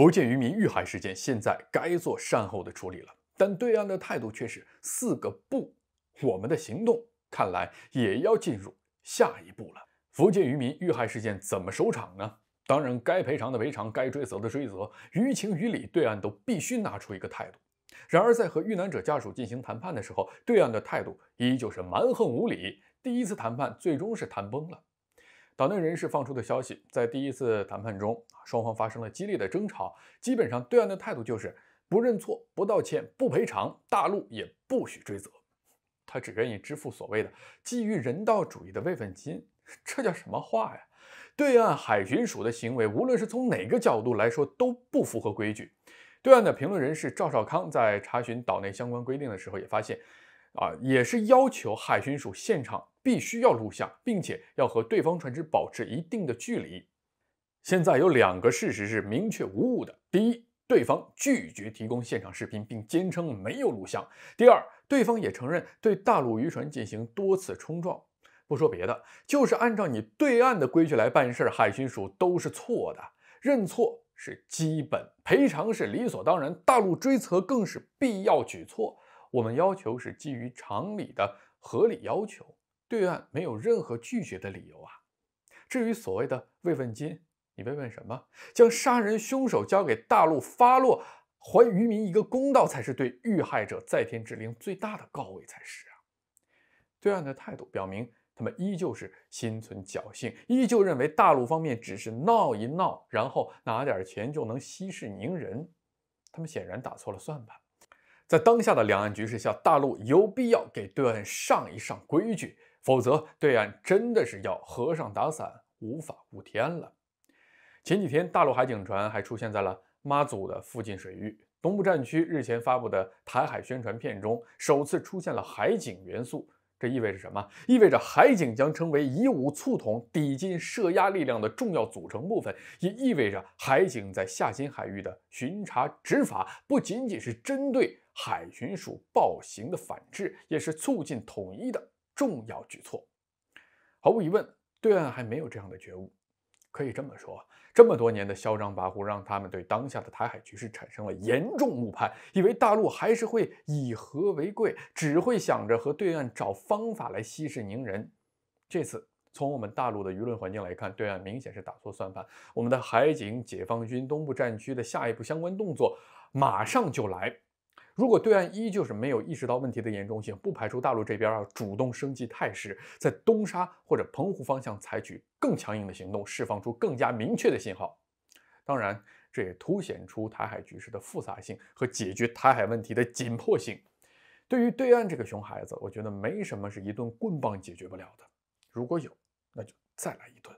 福建渔民遇害事件现在该做善后的处理了，但对岸的态度却是四个不，我们的行动看来也要进入下一步了。福建渔民遇害事件怎么收场呢？当然该赔偿的赔偿，该追责的追责，于情于理，对岸都必须拿出一个态度。然而在和遇难者家属进行谈判的时候，对岸的态度依旧是蛮横无理，第一次谈判最终是谈崩了。岛内人士放出的消息，在第一次谈判中，双方发生了激烈的争吵。基本上，对岸的态度就是不认错、不道歉、不赔偿，大陆也不许追责，他只愿意支付所谓的基于人道主义的慰问金。这叫什么话呀？对岸海巡署的行为，无论是从哪个角度来说，都不符合规矩。对岸的评论人士赵少康在查询岛内相关规定的时候，也发现。啊，也是要求海巡署现场必须要录像，并且要和对方船只保持一定的距离。现在有两个事实是明确无误的：第一，对方拒绝提供现场视频，并坚称没有录像；第二，对方也承认对大陆渔船进行多次冲撞。不说别的，就是按照你对岸的规矩来办事儿，海巡署都是错的，认错是基本，赔偿是理所当然，大陆追责更是必要举措。我们要求是基于常理的合理要求，对岸没有任何拒绝的理由啊。至于所谓的慰问金，你慰问什么？将杀人凶手交给大陆发落，还渔民一个公道，才是对遇害者在天之灵最大的告慰才是啊。对岸的态度表明，他们依旧是心存侥幸，依旧认为大陆方面只是闹一闹，然后拿点钱就能息事宁人。他们显然打错了算盘。在当下的两岸局势下，大陆有必要给对岸上一上规矩，否则对岸真的是要和尚打伞，无法无天了。前几天，大陆海警船还出现在了妈祖的附近水域。东部战区日前发布的台海宣传片中，首次出现了海警元素。这意味着什么？意味着海警将成为以武促统、抵近射压力量的重要组成部分，也意味着海警在下金海域的巡查执法，不仅仅是针对海巡署暴行的反制，也是促进统一的重要举措。毫无疑问，对岸还没有这样的觉悟。可以这么说，这么多年的嚣张跋扈，让他们对当下的台海局势产生了严重误判，以为大陆还是会以和为贵，只会想着和对岸找方法来息事宁人。这次从我们大陆的舆论环境来看，对岸明显是打错算盘。我们的海警、解放军东部战区的下一步相关动作马上就来。如果对岸依旧是没有意识到问题的严重性，不排除大陆这边啊主动升级态势，在东沙或者澎湖方向采取更强硬的行动，释放出更加明确的信号。当然，这也凸显出台海局势的复杂性和解决台海问题的紧迫性。对于对岸这个熊孩子，我觉得没什么是一顿棍棒解决不了的。如果有，那就再来一顿。